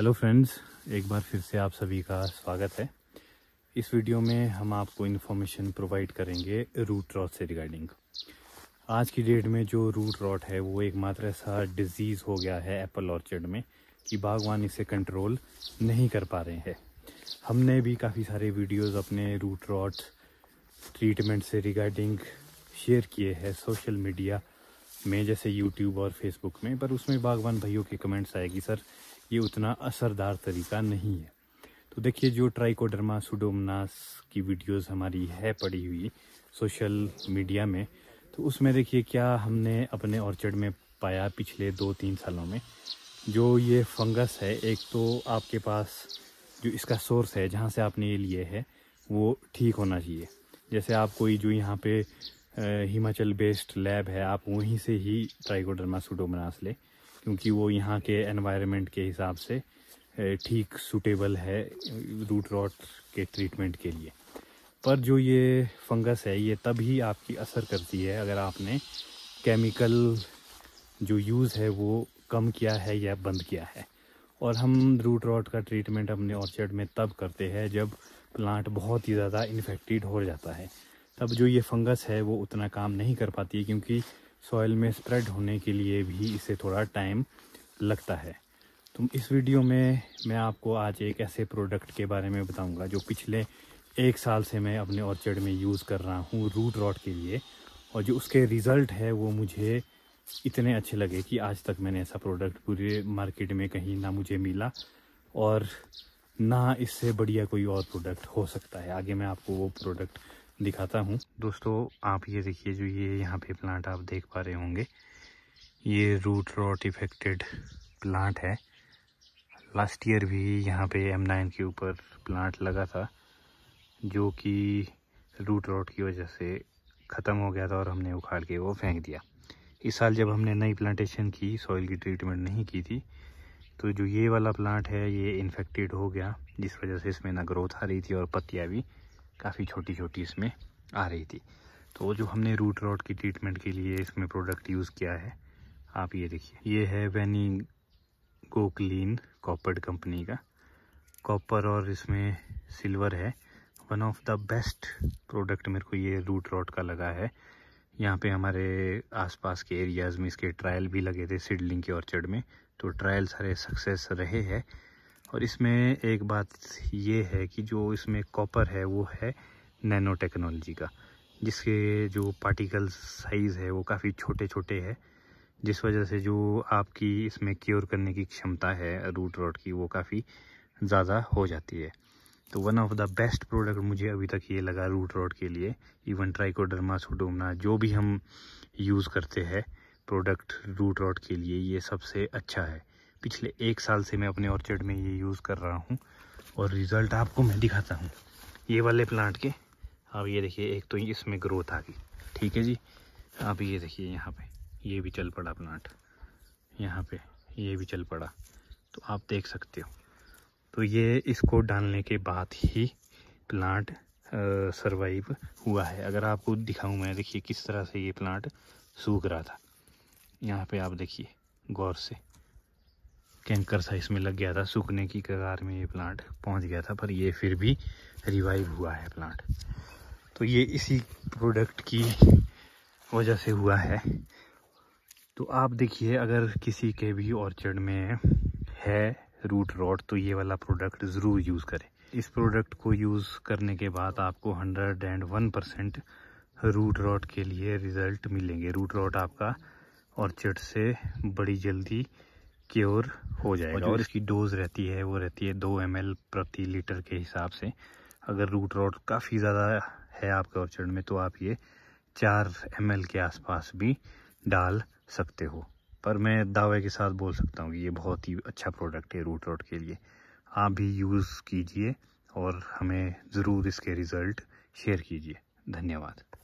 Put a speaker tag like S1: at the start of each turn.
S1: hello friends एक बार फिर से आप सभी का स्वागत है इस वीडियो में हम आपको इन्फॉर्मेशन प्रोवाइड करेंगे रूट रॉट से रिगार्डिंग आज की डेट में जो रूट रॉट है वो एकमात्र ऐसा डिजीज़ हो गया है एप्पल ऑर्चर्ड में कि बागवान इसे कंट्रोल नहीं कर पा रहे हैं हमने भी काफ़ी सारे वीडियोस अपने रूट रॉट ट्रीटमेंट से रिगार्डिंग शेयर किए हैं सोशल मीडिया में जैसे यूट्यूब और फेसबुक में पर उसमें बागवान भाइयों के कमेंट्स आए कि सर ये उतना असरदार तरीका नहीं है तो देखिए जो ट्राइकोडर्मा सुडोमनास की वीडियोस हमारी है पड़ी हुई सोशल मीडिया में तो उसमें देखिए क्या हमने अपने ऑर्चर्ड में पाया पिछले दो तीन सालों में जो ये फंगस है एक तो आपके पास जो इसका सोर्स है जहाँ से आपने ये लिए है वो ठीक होना चाहिए जैसे आप कोई जो यहाँ पे हिमाचल बेस्ड लैब है आप वहीं से ही ट्राइकोडर्मा सुडोमनास ले क्योंकि वो यहाँ के एनवायरनमेंट के हिसाब से ठीक सूटेबल है रूट रॉट के ट्रीटमेंट के लिए पर जो ये फंगस है ये तभी आपकी असर करती है अगर आपने केमिकल जो यूज़ है वो कम किया है या बंद किया है और हम रूट रॉट का ट्रीटमेंट अपने ऑर्चर्ड में तब करते हैं जब प्लांट बहुत ही ज़्यादा इन्फेक्टेड हो जाता है तब जो ये फंगस है वो उतना काम नहीं कर पाती क्योंकि सॉइल में स्प्रेड होने के लिए भी इसे थोड़ा टाइम लगता है तो इस वीडियो में मैं आपको आज एक ऐसे प्रोडक्ट के बारे में बताऊंगा जो पिछले एक साल से मैं अपने ऑर्चर्ड में यूज़ कर रहा हूँ रूट रॉट के लिए और जो उसके रिज़ल्ट है वो मुझे इतने अच्छे लगे कि आज तक मैंने ऐसा प्रोडक्ट पूरे मार्केट में कहीं ना मुझे मिला और ना इससे बढ़िया कोई और प्रोडक्ट हो सकता है आगे मैं आपको वो प्रोडक्ट दिखाता हूँ दोस्तों आप ये देखिए जो ये यहाँ पे प्लांट आप देख पा रहे होंगे ये रूट रॉट इफेक्टेड प्लांट है लास्ट ईयर भी यहाँ पे एम नाइन के ऊपर प्लांट लगा था जो कि रूट रॉट की वजह से ख़त्म हो गया था और हमने उखाड़ के वो फेंक दिया इस साल जब हमने नई प्लांटेशन की सॉइल की ट्रीटमेंट नहीं की थी तो जो ये वाला प्लांट है ये इन्फेक्टेड हो गया जिस वजह से इसमें ना ग्रोथ आ रही थी और पत्तियाँ भी काफ़ी छोटी छोटी इसमें आ रही थी तो जो हमने रूट रॉड की ट्रीटमेंट के लिए इसमें प्रोडक्ट यूज़ किया है आप ये देखिए ये है वैनी गो क्लीन कॉपर कंपनी का कॉपर और इसमें सिल्वर है one of the best product मेरे को ये रूट रॉड का लगा है यहाँ पे हमारे आसपास के एरियाज़ में इसके ट्रायल भी लगे थे सिडलिंग के ऑर्चर्ड में तो ट्रायल सारे सक्सेस रहे हैं और इसमें एक बात ये है कि जो इसमें कॉपर है वो है नैनो टेक्नोलॉजी का जिसके जो पार्टिकल साइज़ है वो काफ़ी छोटे छोटे है जिस वजह से जो आपकी इसमें क्योर करने की क्षमता है रूट रोड की वो काफ़ी ज़्यादा हो जाती है तो one of the best product मुझे अभी तक ये लगा रूट रोड के लिए इवन ट्राइकोडर्मा सुडोमना जो भी हम यूज़ करते हैं प्रोडक्ट रूट रोड के लिए ये सबसे अच्छा है पिछले एक साल से मैं अपने ऑर्चर्ड में ये यूज़ कर रहा हूँ और रिज़ल्ट आपको मैं दिखाता हूँ ये वाले प्लांट के आप ये देखिए एक तो इसमें ग्रोथ आ गई ठीक है जी आप ये देखिए यहाँ पे ये भी चल पड़ा प्लांट यहाँ पे ये भी चल पड़ा तो आप देख सकते हो तो ये इसको डालने के बाद ही प्लांट सरवाइव हुआ है अगर आपको दिखाऊं मैं देखिए किस तरह से ये प्लांट सूख रहा था यहाँ पे आप देखिए गौर से कैंकर साइज में लग गया था सूखने की कगार में ये प्लांट पहुंच गया था पर ये फिर भी रिवाइव हुआ है प्लांट तो ये इसी प्रोडक्ट की वजह से हुआ है तो आप देखिए अगर किसी के भी ऑर्चर्ड में है रूट रॉड तो ये वाला प्रोडक्ट ज़रूर यूज़ करें इस प्रोडक्ट को यूज़ करने के बाद आपको hundred and one percent root rot के लिए रिज़ल्ट मिलेंगे रूट रॉट आपका ऑर्चर्ड से बड़ी जल्दी क्योर हो जाएगा और इसकी डोज रहती है वो रहती है दो एम प्रति लीटर के हिसाब से अगर रूट रोड काफ़ी ज़्यादा है आपके ऑर्चर्ड में तो आप ये चार एम के आसपास भी डाल सकते हो पर मैं दावे के साथ बोल सकता हूँ कि ये बहुत ही अच्छा प्रोडक्ट है रूट रोड के लिए आप भी यूज़ कीजिए और हमें ज़रूर इसके रिज़ल्ट शेयर कीजिए धन्यवाद